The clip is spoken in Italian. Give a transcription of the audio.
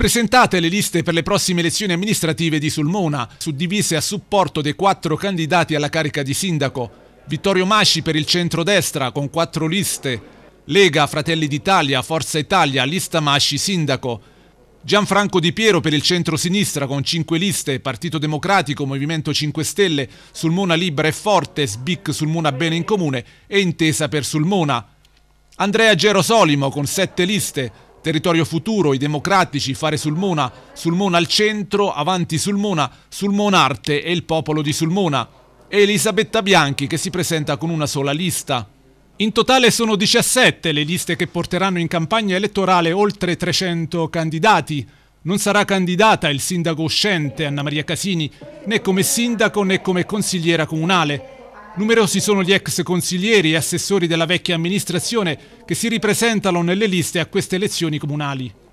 presentate le liste per le prossime elezioni amministrative di Sulmona, suddivise a supporto dei quattro candidati alla carica di sindaco. Vittorio Masci per il centrodestra con quattro liste, Lega, Fratelli d'Italia, Forza Italia, lista Masci, sindaco. Gianfranco Di Piero per il centro-sinistra con cinque liste, Partito Democratico, Movimento 5 Stelle, Sulmona Libera e Forte, SBIC Sulmona Bene in Comune e Intesa per Sulmona. Andrea Gero Solimo con sette liste, Territorio Futuro, i Democratici, Fare Sulmona, Sulmona al centro, Avanti Sulmona, Sulmona Arte e il popolo di Sulmona. E Elisabetta Bianchi che si presenta con una sola lista. In totale sono 17 le liste che porteranno in campagna elettorale oltre 300 candidati. Non sarà candidata il sindaco uscente Anna Maria Casini né come sindaco né come consigliera comunale. Numerosi sono gli ex consiglieri e assessori della vecchia amministrazione che si ripresentano nelle liste a queste elezioni comunali.